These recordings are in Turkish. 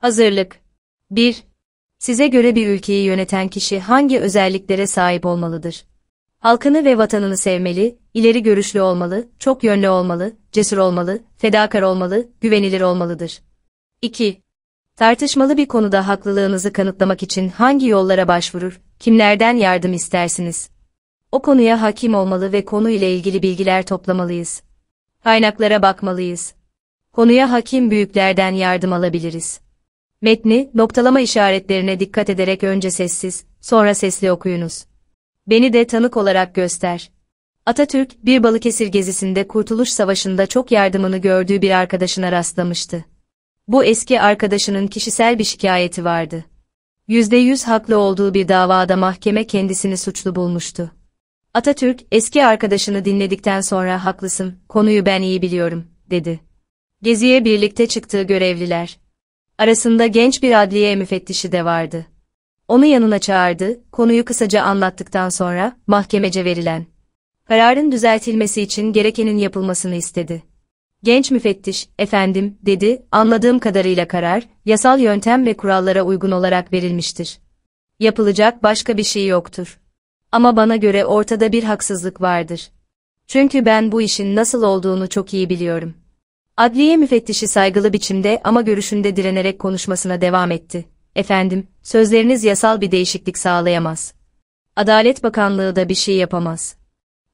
Hazırlık 1. Size göre bir ülkeyi yöneten kişi hangi özelliklere sahip olmalıdır? Halkını ve vatanını sevmeli, ileri görüşlü olmalı, çok yönlü olmalı, cesur olmalı, fedakar olmalı, güvenilir olmalıdır. 2. Tartışmalı bir konuda haklılığınızı kanıtlamak için hangi yollara başvurur, kimlerden yardım istersiniz? O konuya hakim olmalı ve konu ile ilgili bilgiler toplamalıyız. Kaynaklara bakmalıyız. Konuya hakim büyüklerden yardım alabiliriz. Metni, noktalama işaretlerine dikkat ederek önce sessiz, sonra sesli okuyunuz. Beni de tanık olarak göster. Atatürk, bir Balıkesir gezisinde Kurtuluş Savaşı'nda çok yardımını gördüğü bir arkadaşına rastlamıştı. Bu eski arkadaşının kişisel bir şikayeti vardı. %100 haklı olduğu bir davada mahkeme kendisini suçlu bulmuştu. Atatürk, eski arkadaşını dinledikten sonra haklısın, konuyu ben iyi biliyorum, dedi. Geziye birlikte çıktığı görevliler, Arasında genç bir adliye müfettişi de vardı. Onu yanına çağırdı, konuyu kısaca anlattıktan sonra mahkemece verilen kararın düzeltilmesi için gerekenin yapılmasını istedi. Genç müfettiş, efendim, dedi, anladığım kadarıyla karar, yasal yöntem ve kurallara uygun olarak verilmiştir. Yapılacak başka bir şey yoktur. Ama bana göre ortada bir haksızlık vardır. Çünkü ben bu işin nasıl olduğunu çok iyi biliyorum. Adliye müfettişi saygılı biçimde ama görüşünde direnerek konuşmasına devam etti. Efendim, sözleriniz yasal bir değişiklik sağlayamaz. Adalet Bakanlığı da bir şey yapamaz.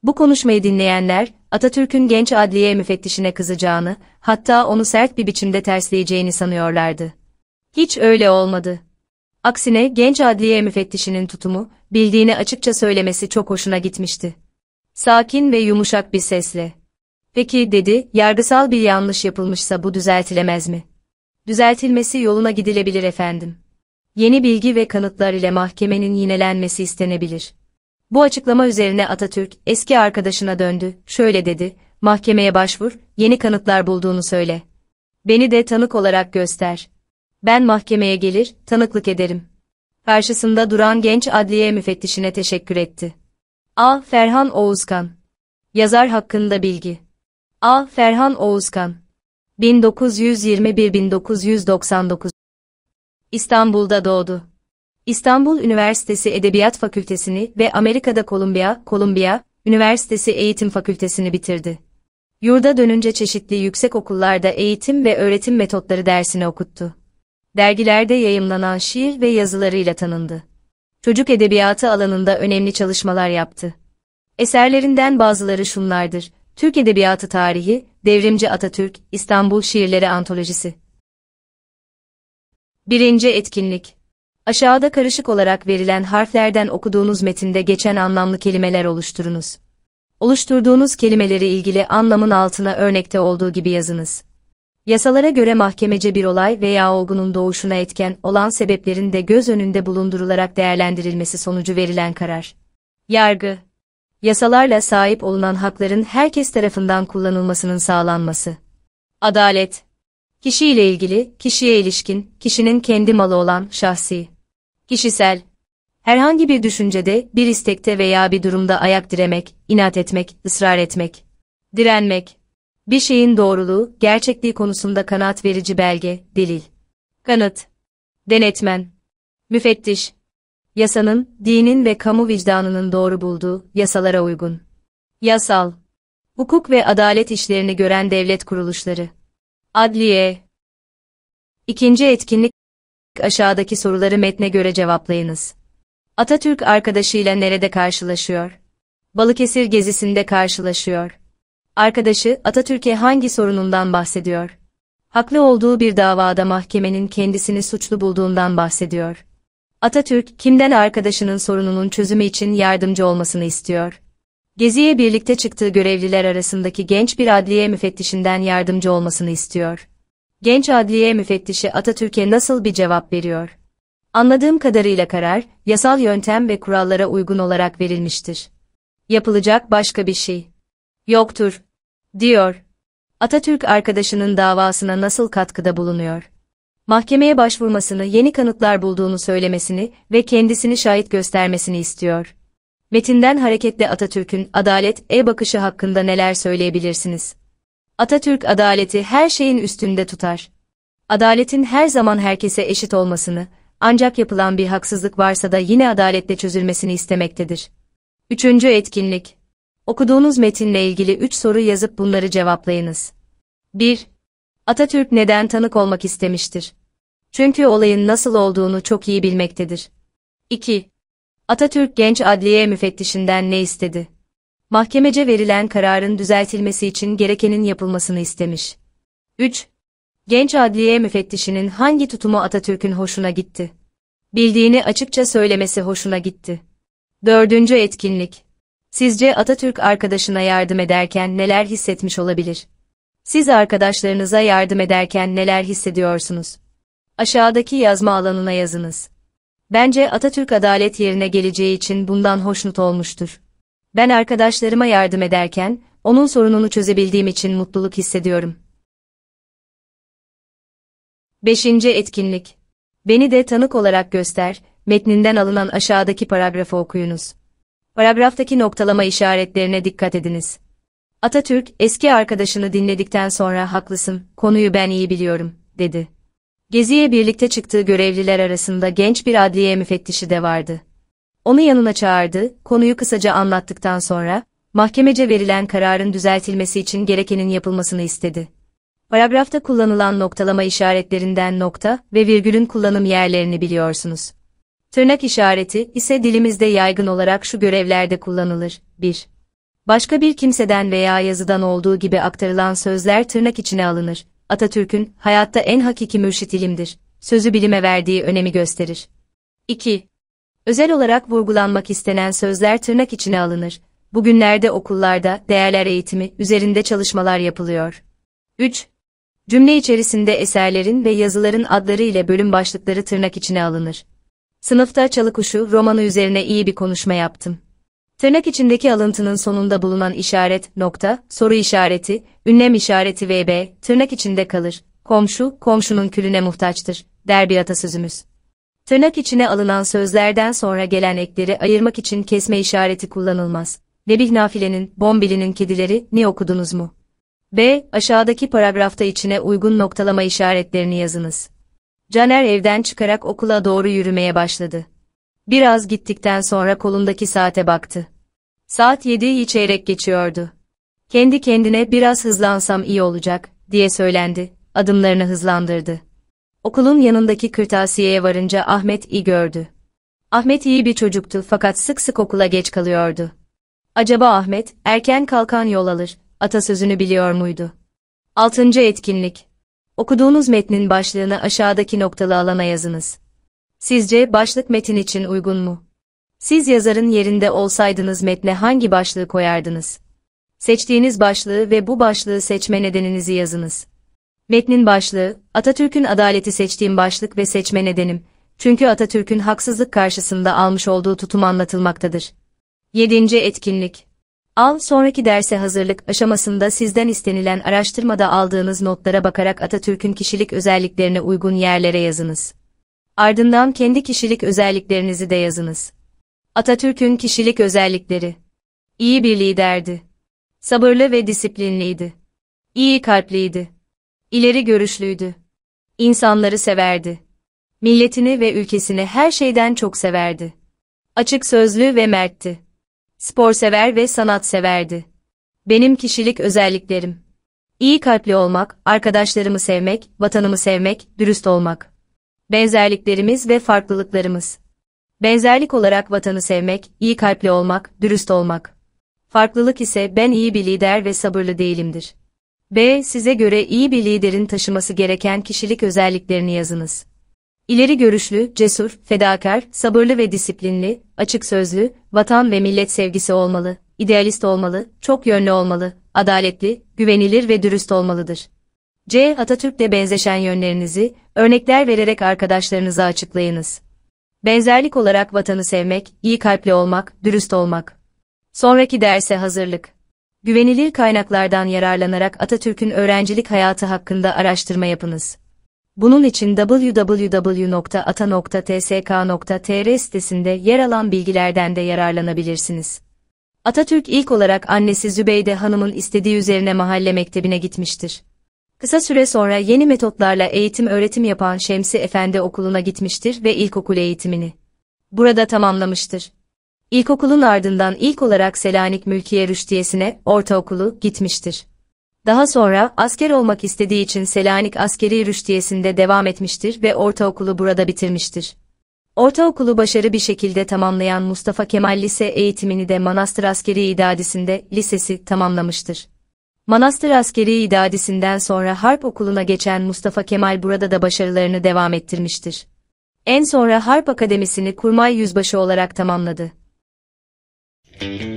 Bu konuşmayı dinleyenler, Atatürk'ün genç adliye müfettişine kızacağını, hatta onu sert bir biçimde tersleyeceğini sanıyorlardı. Hiç öyle olmadı. Aksine genç adliye müfettişinin tutumu, bildiğini açıkça söylemesi çok hoşuna gitmişti. Sakin ve yumuşak bir sesle. Peki dedi, yargısal bir yanlış yapılmışsa bu düzeltilemez mi? Düzeltilmesi yoluna gidilebilir efendim. Yeni bilgi ve kanıtlar ile mahkemenin yinelenmesi istenebilir. Bu açıklama üzerine Atatürk eski arkadaşına döndü, şöyle dedi, mahkemeye başvur, yeni kanıtlar bulduğunu söyle. Beni de tanık olarak göster. Ben mahkemeye gelir, tanıklık ederim. Karşısında duran genç adliye müfettişine teşekkür etti. A. Ferhan Oğuzkan Yazar hakkında bilgi A. Ferhan Oğuzkan 1921-1999 İstanbul'da doğdu. İstanbul Üniversitesi Edebiyat Fakültesini ve Amerika'da Columbia, Columbia Üniversitesi Eğitim Fakültesini bitirdi. Yurda dönünce çeşitli yüksek okullarda eğitim ve öğretim metotları dersini okuttu. Dergilerde yayımlanan şiir ve yazılarıyla tanındı. Çocuk edebiyatı alanında önemli çalışmalar yaptı. Eserlerinden bazıları şunlardır. Türk Edebiyatı Tarihi, Devrimci Atatürk, İstanbul Şiirleri Antolojisi. Birinci Etkinlik Aşağıda karışık olarak verilen harflerden okuduğunuz metinde geçen anlamlı kelimeler oluşturunuz. Oluşturduğunuz kelimeleri ilgili anlamın altına örnekte olduğu gibi yazınız. Yasalara göre mahkemece bir olay veya olgunun doğuşuna etken olan sebeplerin de göz önünde bulundurularak değerlendirilmesi sonucu verilen karar. Yargı yasalarla sahip olunan hakların herkes tarafından kullanılmasının sağlanması. Adalet Kişiyle ilgili, kişiye ilişkin, kişinin kendi malı olan, şahsi, kişisel, herhangi bir düşüncede, bir istekte veya bir durumda ayak diremek, inat etmek, ısrar etmek, direnmek, bir şeyin doğruluğu, gerçekliği konusunda kanaat verici belge, delil, kanıt, denetmen, müfettiş, yasanın, dinin ve kamu vicdanının doğru bulduğu yasalara uygun. Yasal, hukuk ve adalet işlerini gören devlet kuruluşları. Adliye. İkinci etkinlik aşağıdaki soruları metne göre cevaplayınız. Atatürk arkadaşıyla nerede karşılaşıyor? Balıkesir gezisinde karşılaşıyor. Arkadaşı Atatürk'e hangi sorunundan bahsediyor? Haklı olduğu bir davada mahkemenin kendisini suçlu bulduğundan bahsediyor. Atatürk, kimden arkadaşının sorununun çözümü için yardımcı olmasını istiyor. Geziye birlikte çıktığı görevliler arasındaki genç bir adliye müfettişinden yardımcı olmasını istiyor. Genç adliye müfettişi Atatürk'e nasıl bir cevap veriyor? Anladığım kadarıyla karar, yasal yöntem ve kurallara uygun olarak verilmiştir. Yapılacak başka bir şey. Yoktur, diyor. Atatürk arkadaşının davasına nasıl katkıda bulunuyor? mahkemeye başvurmasını yeni kanıtlar bulduğunu söylemesini ve kendisini şahit göstermesini istiyor. Metinden hareketle Atatürk'ün adalet e-bakışı hakkında neler söyleyebilirsiniz? Atatürk adaleti her şeyin üstünde tutar. Adaletin her zaman herkese eşit olmasını, ancak yapılan bir haksızlık varsa da yine adaletle çözülmesini istemektedir. Üçüncü etkinlik. Okuduğunuz metinle ilgili üç soru yazıp bunları cevaplayınız. 1. Atatürk neden tanık olmak istemiştir? Çünkü olayın nasıl olduğunu çok iyi bilmektedir. 2. Atatürk genç adliye müfettişinden ne istedi? Mahkemece verilen kararın düzeltilmesi için gerekenin yapılmasını istemiş. 3. Genç adliye müfettişinin hangi tutumu Atatürk'ün hoşuna gitti? Bildiğini açıkça söylemesi hoşuna gitti. 4. Etkinlik Sizce Atatürk arkadaşına yardım ederken neler hissetmiş olabilir? Siz arkadaşlarınıza yardım ederken neler hissediyorsunuz? Aşağıdaki yazma alanına yazınız. Bence Atatürk adalet yerine geleceği için bundan hoşnut olmuştur. Ben arkadaşlarıma yardım ederken, onun sorununu çözebildiğim için mutluluk hissediyorum. 5. Etkinlik Beni de tanık olarak göster, metninden alınan aşağıdaki paragrafı okuyunuz. Paragraftaki noktalama işaretlerine dikkat ediniz. Atatürk, eski arkadaşını dinledikten sonra haklısın, konuyu ben iyi biliyorum, dedi. Geziye birlikte çıktığı görevliler arasında genç bir adliye müfettişi de vardı. Onu yanına çağırdı, konuyu kısaca anlattıktan sonra, mahkemece verilen kararın düzeltilmesi için gerekenin yapılmasını istedi. Paragrafta kullanılan noktalama işaretlerinden nokta ve virgülün kullanım yerlerini biliyorsunuz. Tırnak işareti ise dilimizde yaygın olarak şu görevlerde kullanılır. 1 başka bir kimseden veya yazıdan olduğu gibi aktarılan sözler tırnak içine alınır. Atatürk'ün hayatta en hakiki mürşitilimdir. Sözü bilime verdiği önemi gösterir. 2. Özel olarak vurgulanmak istenen sözler tırnak içine alınır. Bugünlerde okullarda değerler eğitimi üzerinde çalışmalar yapılıyor. 3. Cümle içerisinde eserlerin ve yazıların adları ile bölüm başlıkları tırnak içine alınır. Sınıfta Çalıkuşu romanı üzerine iyi bir konuşma yaptım. Tırnak içindeki alıntının sonunda bulunan işaret, nokta, soru işareti, ünlem işareti vb, tırnak içinde kalır. Komşu, komşunun külüne muhtaçtır, der bir atasözümüz. Tırnak içine alınan sözlerden sonra gelen ekleri ayırmak için kesme işareti kullanılmaz. Nebih Nafile'nin, Bombili'nin kedileri, ni okudunuz mu? B. Aşağıdaki paragrafta içine uygun noktalama işaretlerini yazınız. Caner evden çıkarak okula doğru yürümeye başladı. Biraz gittikten sonra kolundaki saate baktı. Saat yediyi çeyrek geçiyordu. Kendi kendine biraz hızlansam iyi olacak, diye söylendi, adımlarını hızlandırdı. Okulun yanındaki kırtasiyeye varınca Ahmet iyi gördü. Ahmet iyi bir çocuktu fakat sık sık okula geç kalıyordu. Acaba Ahmet, erken kalkan yol alır, atasözünü biliyor muydu? Altıncı Etkinlik Okuduğunuz metnin başlığını aşağıdaki noktalı alana yazınız. Sizce başlık metin için uygun mu? Siz yazarın yerinde olsaydınız metne hangi başlığı koyardınız? Seçtiğiniz başlığı ve bu başlığı seçme nedeninizi yazınız. Metnin başlığı, Atatürk'ün adaleti seçtiğim başlık ve seçme nedenim. Çünkü Atatürk'ün haksızlık karşısında almış olduğu tutum anlatılmaktadır. 7. Etkinlik Al sonraki derse hazırlık aşamasında sizden istenilen araştırmada aldığınız notlara bakarak Atatürk'ün kişilik özelliklerine uygun yerlere yazınız. Ardından kendi kişilik özelliklerinizi de yazınız. Atatürk'ün kişilik özellikleri. İyi bir liderdi. Sabırlı ve disiplinliydi. İyi kalpliydi. İleri görüşlüydü. İnsanları severdi. Milletini ve ülkesini her şeyden çok severdi. Açık sözlü ve mertti. Spor sever ve sanat severdi. Benim kişilik özelliklerim. İyi kalpli olmak, arkadaşlarımı sevmek, vatanımı sevmek, dürüst olmak. Benzerliklerimiz ve farklılıklarımız. Benzerlik olarak vatanı sevmek, iyi kalpli olmak, dürüst olmak. Farklılık ise ben iyi bir lider ve sabırlı değilimdir. B. Size göre iyi bir liderin taşıması gereken kişilik özelliklerini yazınız. İleri görüşlü, cesur, fedakar, sabırlı ve disiplinli, açık sözlü, vatan ve millet sevgisi olmalı, idealist olmalı, çok yönlü olmalı, adaletli, güvenilir ve dürüst olmalıdır. C. Atatürk'le benzeşen yönlerinizi, örnekler vererek arkadaşlarınıza açıklayınız. Benzerlik olarak vatanı sevmek, iyi kalpli olmak, dürüst olmak. Sonraki derse hazırlık. Güvenilir kaynaklardan yararlanarak Atatürk'ün öğrencilik hayatı hakkında araştırma yapınız. Bunun için www.ata.tsk.tr sitesinde yer alan bilgilerden de yararlanabilirsiniz. Atatürk ilk olarak annesi Zübeyde Hanım'ın istediği üzerine mahalle mektebine gitmiştir. Kısa süre sonra yeni metotlarla eğitim öğretim yapan Şemsi Efendi okuluna gitmiştir ve ilkokul eğitimini burada tamamlamıştır. İlkokulun ardından ilk olarak Selanik Mülkiye Rüştiyesi'ne, ortaokulu, gitmiştir. Daha sonra asker olmak istediği için Selanik Askeri Rüştiyesi'nde devam etmiştir ve ortaokulu burada bitirmiştir. Ortaokulu başarı bir şekilde tamamlayan Mustafa Kemal lise eğitimini de Manastır Askeri İdadisi'nde lisesi tamamlamıştır. Manastır Askeri İdadisi'nden sonra Harp Okulu'na geçen Mustafa Kemal burada da başarılarını devam ettirmiştir. En sonra Harp Akademisi'ni Kurmay Yüzbaşı olarak tamamladı. Müzik